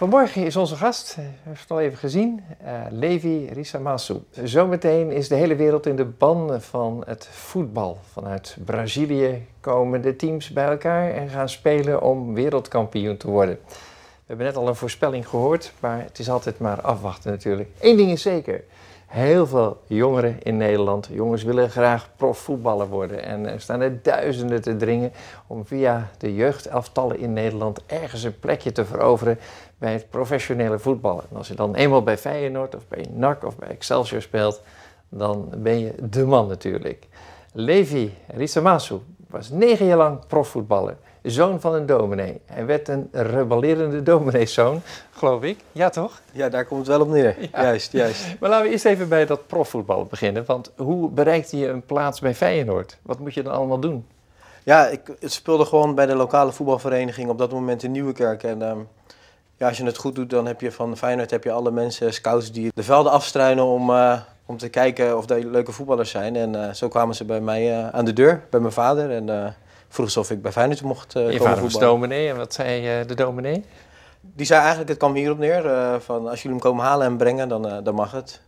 Vanmorgen is onze gast, eh, we hebben het al even gezien, uh, Levi Risamasu. Zometeen is de hele wereld in de ban van het voetbal. Vanuit Brazilië komen de teams bij elkaar en gaan spelen om wereldkampioen te worden. We hebben net al een voorspelling gehoord, maar het is altijd maar afwachten natuurlijk. Eén ding is zeker, heel veel jongeren in Nederland, jongens willen graag profvoetballer worden. En er eh, staan er duizenden te dringen om via de jeugdelftallen in Nederland ergens een plekje te veroveren bij het professionele voetballen. En als je dan eenmaal bij Feyenoord of bij NAC of bij Excelsior speelt, dan ben je de man natuurlijk. Levi Rissamasu was negen jaar lang profvoetballer zoon van een dominee. Hij werd een rebellerende domineeszoon, geloof ik. Ja, toch? Ja, daar komt het wel op neer. Juist, juist. Maar laten we eerst even bij dat profvoetbal beginnen. Want hoe bereikte je een plaats bij Feyenoord? Wat moet je dan allemaal doen? Ja, ik speelde gewoon bij de lokale voetbalvereniging op dat moment in Nieuwekerk. En ehm, ja, als je het goed doet, dan heb je van Feyenoord heb je alle mensen, scouts, die de velden afstruinen om... Eh, om te kijken of dat leuke voetballers zijn. En eh, zo kwamen ze bij mij eh, aan de deur, bij mijn vader. En vroeg ze of ik bij Feyenoord mocht uh, je komen vader was dominee en wat zei eh, de dominee? Die zei eigenlijk, het kwam hierop neer, eh, van als jullie hem komen halen en brengen, dan, dan mag het.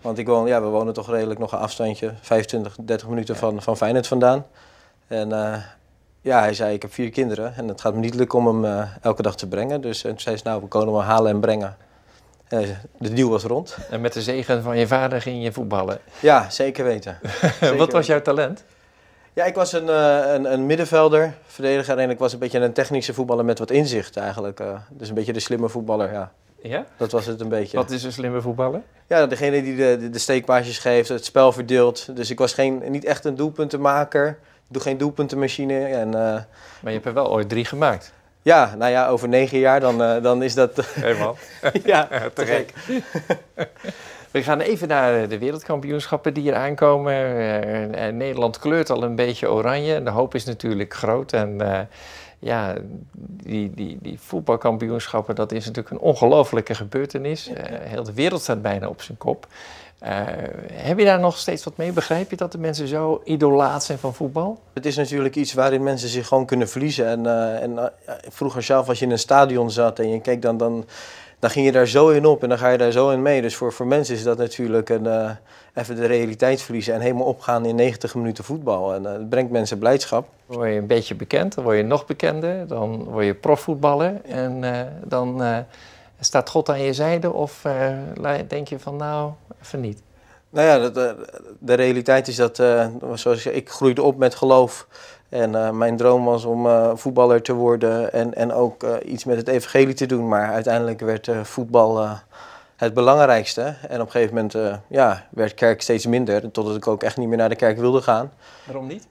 Want ik woon, ja, we wonen toch redelijk nog een afstandje, 25, 30 minuten van, van Feyenoord vandaan. En ja, hij zei, ik heb vier kinderen en het gaat me niet lukken om hem elke dag te brengen. Dus toen zei ze, nou, we komen hem halen en brengen. De deal was rond. En met de zegen van je vader ging je voetballen. Ja, zeker weten. Wat was jouw talent? Ja, ik was een, eh, een, een, middenvelder, verdediger. En ik was een beetje een technische voetballer met wat inzicht eigenlijk. Eh. dus een beetje de slimme voetballer, ja. Ja? Dat was het een beetje. Wat is een slimme voetballer? Ja, degene die de, de, de steekpaasjes geeft, het spel verdeelt. Dus ik was geen, niet echt een doelpuntenmaker. Ik doe geen doelpuntenmachine. En, eh, Maar je hebt er wel ooit drie gemaakt. Ja, nou ja, over negen jaar dan, dan is dat... Helemaal. ja, te gek. We gaan even naar de wereldkampioenschappen die hier aankomen. Eh, eh, Nederland kleurt al een beetje oranje. De hoop is natuurlijk groot. En eh, ja, die, die, die voetbalkampioenschappen, dat is natuurlijk een ongelofelijke gebeurtenis. Uh, heel de wereld staat bijna op zijn kop. heb je daar nog steeds wat mee? Begrijp je dat de mensen zo idolaat zijn van voetbal? Het is natuurlijk iets waarin mensen zich gewoon kunnen verliezen. En, en vroeger zelf, als je in een stadion zat en je keek dan... dan dan ging je daar zo in op en dan ga je daar zo in mee. Dus voor, voor mensen is dat natuurlijk een, eh, even de realiteit verliezen en helemaal opgaan in 90 minuten voetbal. En uh, eh, dat brengt mensen blijdschap. word je een beetje bekend, dan word je nog bekender, dan word je profvoetballer en eh, dan staat God aan je zijde of denk je van nou, even niet? Nou ja, de, de realiteit is dat, zoals ik, ik groeide op met geloof. En eh, mijn droom was om eh, voetballer te worden en, en ook eh, iets met het evangelie te doen. Maar uiteindelijk werd voetbal het belangrijkste. En op een gegeven moment ja, werd kerk steeds minder. Totdat ik ook echt niet meer naar de kerk wilde gaan. Waarom niet?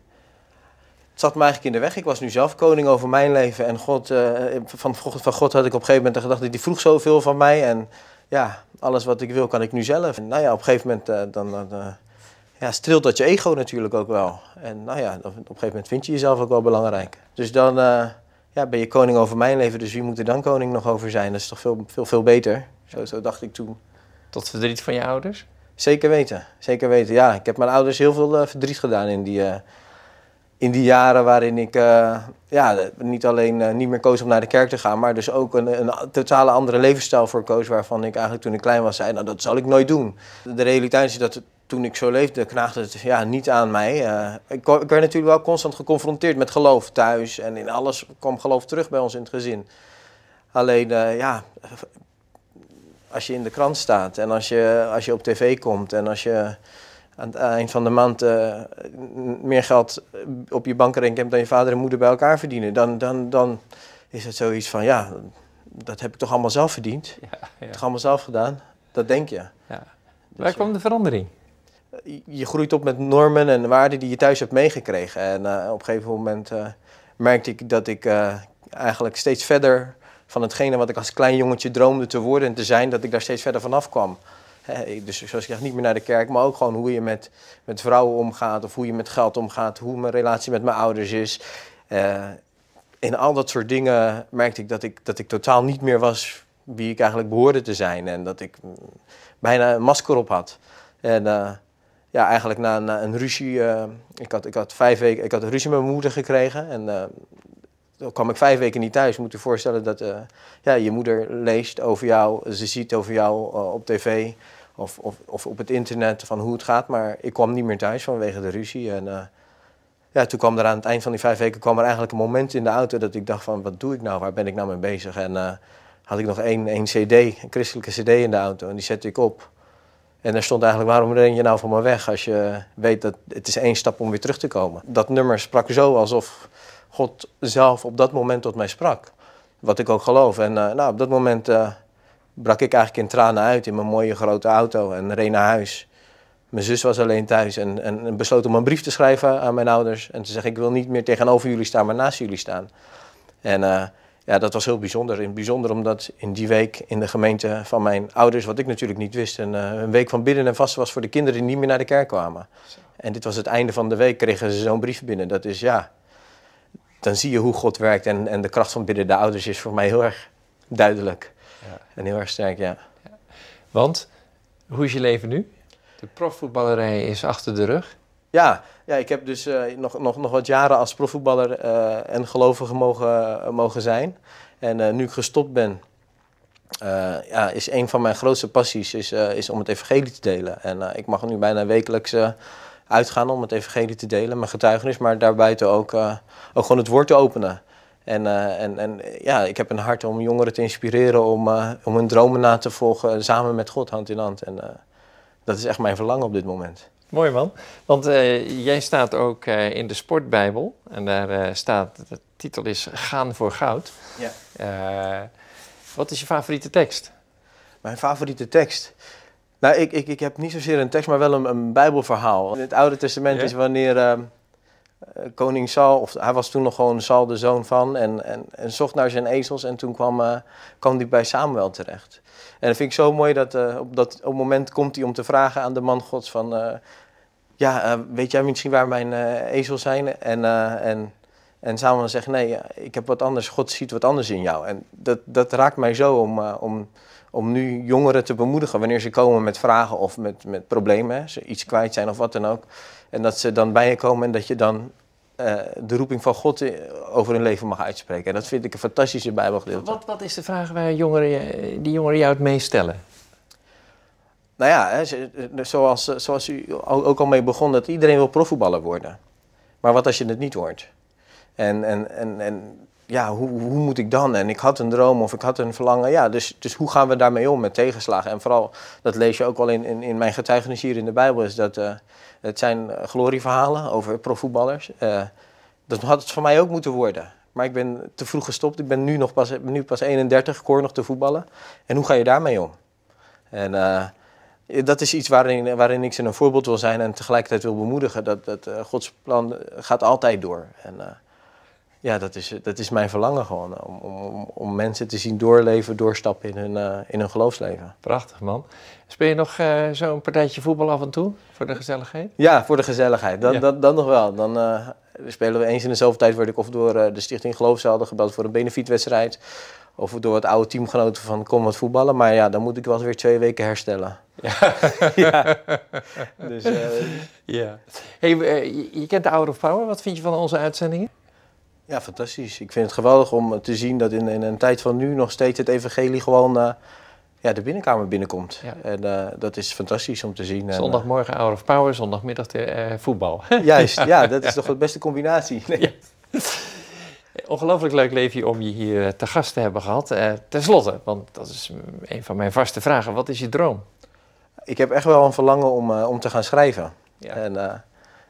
Het zat me eigenlijk in de weg. Ik was nu zelf koning over mijn leven. En God, van, van God had ik op een gegeven moment de gedachte, die vroeg zoveel van mij. En ja, alles wat ik wil kan ik nu zelf. En nou ja, op een gegeven moment dan ja, streelt dat je ego natuurlijk ook wel. En nou ja, op een gegeven moment vind je jezelf ook wel belangrijk. Dus dan eh, ja, ben je koning over mijn leven, dus wie moet er dan koning nog over zijn? Dat is toch veel, veel, veel beter. Zo, zo dacht ik toen. Tot verdriet van je ouders? Zeker weten, zeker weten. Ja, ik heb mijn ouders heel veel eh, verdriet gedaan in die, eh, in die jaren waarin ik ja, niet alleen niet meer koos om naar de kerk te gaan, maar dus ook een, een totale andere levensstijl voor koos waarvan ik eigenlijk toen ik klein was zei, nou dat zal ik nooit doen. De realiteit is dat toen ik zo leefde, knaagde het ja, niet aan mij. Eh, ik, ik, werd natuurlijk wel constant geconfronteerd met geloof thuis. En in alles kwam geloof terug bij ons in het gezin. Alleen, eh, ja, als je in de krant staat en als je, als je op tv komt en als je aan het eind van de maand eh, meer geld op je bankrekening hebt dan je vader en moeder bij elkaar verdienen, dan, dan, dan is het zoiets van, ja, dat heb ik toch allemaal zelf verdiend? Ja, ja. Toch allemaal zelf gedaan? Dat denk je. Ja. Dus Waar kwam de verandering? Eh, je groeit op met normen en waarden die je thuis hebt meegekregen. En eh, op een gegeven moment eh, merkte ik dat ik eigenlijk steeds verder van hetgene wat ik als klein jongetje droomde te worden en te zijn, dat ik daar steeds verder vanaf kwam. dus zoals ik zeg, niet meer naar de kerk, maar ook gewoon hoe je met, met vrouwen omgaat of hoe je met geld omgaat, hoe mijn relatie met mijn ouders is. in al dat soort dingen merkte ik dat, ik dat ik totaal niet meer was wie ik eigenlijk behoorde te zijn en dat ik mm, bijna een masker op had. En ja, eigenlijk na, na een ruzie. Eh, ik, had, ik had vijf weken. Ik had ruzie met mijn moeder gekregen. En toen eh, kwam ik vijf weken niet thuis. Moet je voorstellen dat eh, ja, je moeder leest over jou. Ze ziet over jou op tv. Of, of, of op het internet van hoe het gaat. Maar ik kwam niet meer thuis vanwege de ruzie. En ja, toen kwam er aan het eind van die vijf weken kwam er eigenlijk een moment in de auto dat ik dacht van wat doe ik nou? Waar ben ik nou mee bezig? En had ik nog één, één cd, een christelijke cd in de auto. En die zette ik op. En daar stond eigenlijk, waarom ren je nou van me weg als je weet dat het is één stap om weer terug te komen. Dat nummer sprak zo alsof God zelf op dat moment tot mij sprak. Wat ik ook geloof. En eh, nou, op dat moment eh, brak ik eigenlijk in tranen uit in mijn mooie grote auto en reed naar huis. Mijn zus was alleen thuis en, en, besloot om een brief te schrijven aan mijn ouders. En te zeggen, ik wil niet meer tegenover jullie staan, maar naast jullie staan. En eh, ja, dat was heel bijzonder. In bijzonder omdat in die week in de gemeente van mijn ouders, wat ik natuurlijk niet wist, een, eh, week van bidden en vasten was voor de kinderen die niet meer naar de kerk kwamen. En dit was het einde van de week, kregen ze zo'n brief binnen. Dat is ja, dan zie je hoe God werkt en, en de kracht van bidden de ouders is voor mij heel erg duidelijk. Ja. En heel erg sterk, ja. Want, hoe is je leven nu? De profvoetballerij is achter de rug. Ja, ja ik heb dus eh, nog, nog, nog wat jaren als profvoetballer eh, en gelovige mogen, eh, mogen zijn. En nu ik gestopt ben, ja, is een van mijn grootste passies is, is om het evangelie te delen. En ik mag nu bijna wekelijks uitgaan om het evangelie te delen, mijn getuigenis, maar daarbuiten ook, ook gewoon het woord te openen. En, en, en ja, ik heb een hart om jongeren te inspireren om, om hun dromen na te volgen samen met God, hand in hand. En dat is echt mijn verlangen op dit moment. Mooi man. Want eh, jij staat ook eh, in de Sportbijbel. En daar eh, staat, de titel is Gaan voor Goud. Ja. wat is je favoriete tekst? Mijn favoriete tekst? Nou, ik, ik, ik heb niet zozeer een tekst, maar wel een, een bijbelverhaal. In het Oude Testament is wanneer ehm, koning Saul, of hij was toen nog gewoon Saul de zoon van, en, en, en zocht naar zijn ezels en toen kwam, kwam hij bij Samuel terecht. En dat vind ik zo mooi dat, op dat op moment komt hij om te vragen aan de man Gods van, ja, eh, weet jij misschien waar mijn eh, ezels zijn? En, uh, en, en Samuel zegt, nee, ik heb wat anders. God ziet wat anders in jou. En dat, dat raakt mij zo om, om, om nu jongeren te bemoedigen wanneer ze komen met vragen of met, met problemen. ze iets kwijt zijn of wat dan ook. En dat ze dan bij je komen en dat je dan de roeping van God over hun leven mag uitspreken. En dat vind ik een fantastische Bijbelgedeelte. Wat, wat is de vraag waar jongeren, die jongeren jou het meest stellen? nou ja, hè, eh, zoals, eh, zoals u ook al mee begon, dat iedereen wil profvoetballer worden. Maar wat als je het niet wordt? En, en, en, en ja, hoe, hoe moet ik dan? En ik had een droom of ik had een verlangen. Ja, dus, dus hoe gaan we daarmee om met tegenslagen? En vooral, dat lees je ook wel in, in, in mijn getuigenis hier in de Bijbel, is dat eh, het zijn glorieverhalen over profvoetballers. dat had het voor mij ook moeten worden. Maar ik ben te vroeg gestopt. Ik ben nu, nog pas, nu pas 31, ik hoor nog te voetballen. En hoe ga je daarmee om? En dat is iets waarin, waarin ik ze een voorbeeld wil zijn en tegelijkertijd wil bemoedigen. Dat, dat eh, Gods plan eh, gaat altijd door. En eh, ja, dat is, dat is mijn verlangen gewoon. Om, om, om mensen te zien doorleven, doorstappen in hun, in hun geloofsleven. Prachtig man. Speel je nog zo'n partijtje voetbal af en toe? Voor de gezelligheid? Ja, voor de gezelligheid. Dan, dan, dan nog wel. Dan, spelen we eens in dezelfde tijd. Word ik of door de Stichting Geloofzaal gebeld voor een benefietwedstrijd. Of door het oude teamgenoten van kom wat voetballen. Maar ja, dan moet ik wel eens weer twee weken herstellen. Ja. ja. Dus, eh, ja. Hey, eh, je kent de Hour of Power. Wat vind je van onze uitzendingen? Ja, fantastisch. Ik vind het geweldig om te zien dat in, in een tijd van nu nog steeds het evangelie gewoon eh, ja, de binnenkamer binnenkomt. Ja. En dat is fantastisch om te zien. Zondagmorgen Hour of Power, zondagmiddag de, voetbal. Juist, ja, dat is toch de beste combinatie. Nee ongelooflijk leuk, Levi, om je hier eh, te gast te hebben gehad. Eh, ten slotte, want dat is een van mijn vaste vragen. Wat is je droom? Ik heb echt wel een verlangen om, eh, om te gaan schrijven. En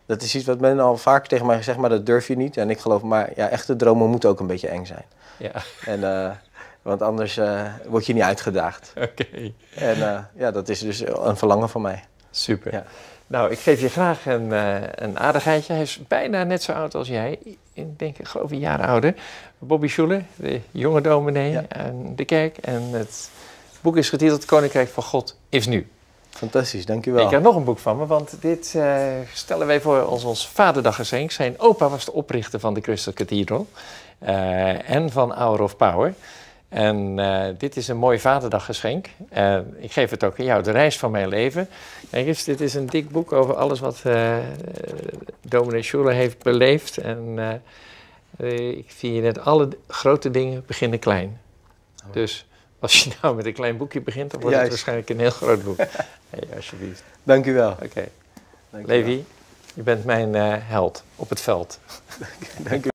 dat is iets wat men al vaak tegen mij zegt: maar dat durf je niet. En ik geloof, maar ja, echte dromen moeten ook een beetje eng zijn. Ja. En, want anders word je niet uitgedaagd. Oké. En ja, dat is dus een verlangen van mij. Super. Ja. Nou, ik geef je graag een, eh, een aardigheidje. Hij is bijna net zo oud als jij. Ik denk, ik geloof een jaar ouder. Bobby Schuller, de jonge dominee en de kerk. En het boek is getiteld Koninkrijk van God is nu. Fantastisch, dankjewel. Ik heb nog een boek van me, want dit eh, stellen wij voor als ons vaderdaggeschenk. Zijn opa was de oprichter van de Crystal Cathedral eh, en van Hour of Power. En eh, dit is een mooi vaderdaggeschenk. Eh, ik geef het ook aan jou, de reis van mijn leven. Kijk dit is een dik boek over alles wat uh, dominee heeft beleefd. En ik zie je net, alle grote dingen beginnen klein. Oh. Dus als je nou met een klein boekje begint, dan wordt het waarschijnlijk een heel groot boek. alsjeblieft. Dank u wel. Okay. Levi, je bent mijn held op het veld. Dank u.